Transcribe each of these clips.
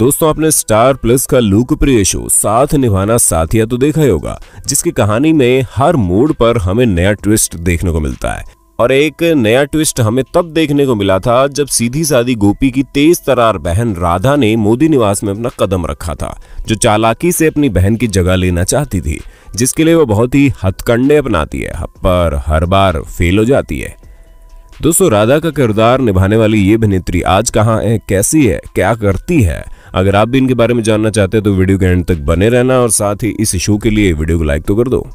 दोस्तों आपने star plus का लोकप्रिय शो साथ निभाना साथिया तो देखा ही होगा जिसकी कहानी में हर मोड पर हमें नया ट्विस्ट देखने को मिलता है और एक नया ट्विस्ट हमें तब देखने को मिला था जब सीधी सादी गोपी की तेज तरार बहन राधा ने मोदी निवास में अपना कदम रखा था जो चालाकी से अपनी बहन की जगह लेना चाहती थी जिसके लिए वो बहुत ही हथकंडे अपनाती है पर हर बार फेल हो जाती है दोस्तों राधा का किरदार निभाने वाली ये अभिनेत्री आज कहाँ है कैसी है क्या करती है अगर आप भी इनके बारे में जानना चाहते हैं तो वीडियो के एंड तक बने रहना और साथ ही इस शो के लिए वीडियो को लाइक तो कर दो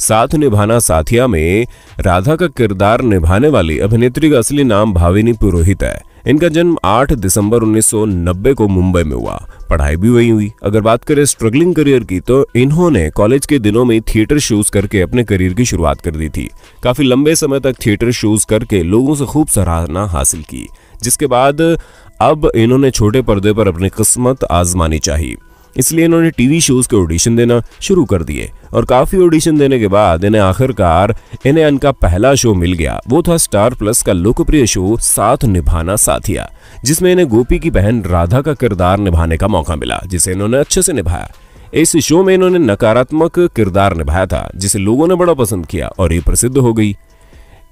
साथ निभाना साथिया में राधा का किरदार निभाने वाली अभिनेत्री का असली नाम भाविनी पुरोहित है इनका जन्म 8 दिसंबर 1990 को मुंबई में हुआ पढ़ाई भी वहीं हुई अगर बात करें स्ट्रगलिंग करियर की तो इन्होंने कॉलेज के दिनों में थिएटर शोज करके अपने करियर की शुरुआत कर दी थी काफी लंबे समय तक थिएटर शोज करके लोगों से खूब सराहना हासिल की जिसके बाद अब इन्होंने छोटे पर्दे पर अपनी किस्मत आजमानी चाहिए इसलिए इन्होंने टीवी शोज के ऑडिशन देना शुरू कर दिए और काफी ऑडिशन देने के बाद इन्हें आखिरकार इन्हें इनका पहला शो मिल गया वो था स्टार प्लस का लोकप्रिय शो साथ निभाना साथिया जिसमें इन्हें गोपी की बहन राधा का किरदार निभाने का मौका मिला जिसे इन्होंने अच्छे से निभाया इस शो में इन्होंने नकारात्मक किरदार निभाया था जिसे लोगों ने बड़ा पसंद किया और ये प्रसिद्ध हो गई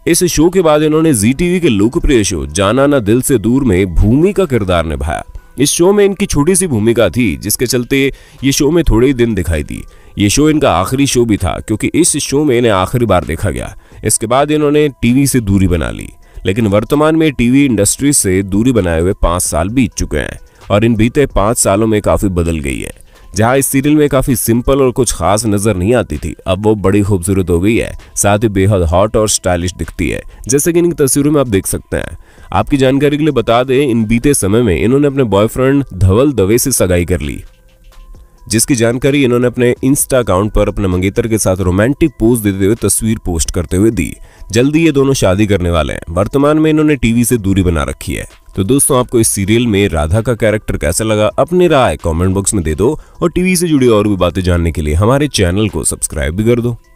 इस शो के बाद इन्होंने जी टीवी के लोकप्रिय शो जाना ना दिल से दूर में भूमि का किरदार निभाया इस शो में इनकी छोटी सी भूमिका थी जिसके चलते ये शो में थोड़े ही दिन दिखाई दी ये शो इनका आखिरी शो भी था क्योंकि इस शो में इन्हें आखिरी बार देखा गया इसके बाद इन्होंने टीवी से दूरी बना ली लेकिन वर्तमान में टीवी इंडस्ट्री से दूरी बनाए हुए पाँच साल बीत चुके हैं और इन बीते पाँच सालों में काफ़ी बदल गई है जहाँ इस सीरियल में काफी सिंपल और कुछ खास नजर नहीं आती थी अब वो बड़ी खूबसूरत हो गई है साथ ही बेहद हॉट और स्टाइलिश दिखती है जैसे कि इनकी तस्वीरों में आप देख सकते हैं आपकी जानकारी के लिए बता दें इन बीते समय में इन्होंने अपने बॉयफ्रेंड धवल दवे से सगाई कर ली जिसकी जानकारी इन्होंने अपने इंस्टा अकाउंट पर अपने मंगेतर के साथ रोमांटिक पोज देते हुए तस्वीर पोस्ट करते हुए दी जल्दी ये दोनों शादी करने वाले हैं वर्तमान में इन्होंने टीवी से दूरी बना रखी है तो दोस्तों आपको इस सीरियल में राधा का कैरेक्टर कैसा लगा अपनी राय कमेंट बॉक्स में दे दो और टीवी से जुड़ी और भी बातें जानने के लिए हमारे चैनल को सब्सक्राइब भी कर दो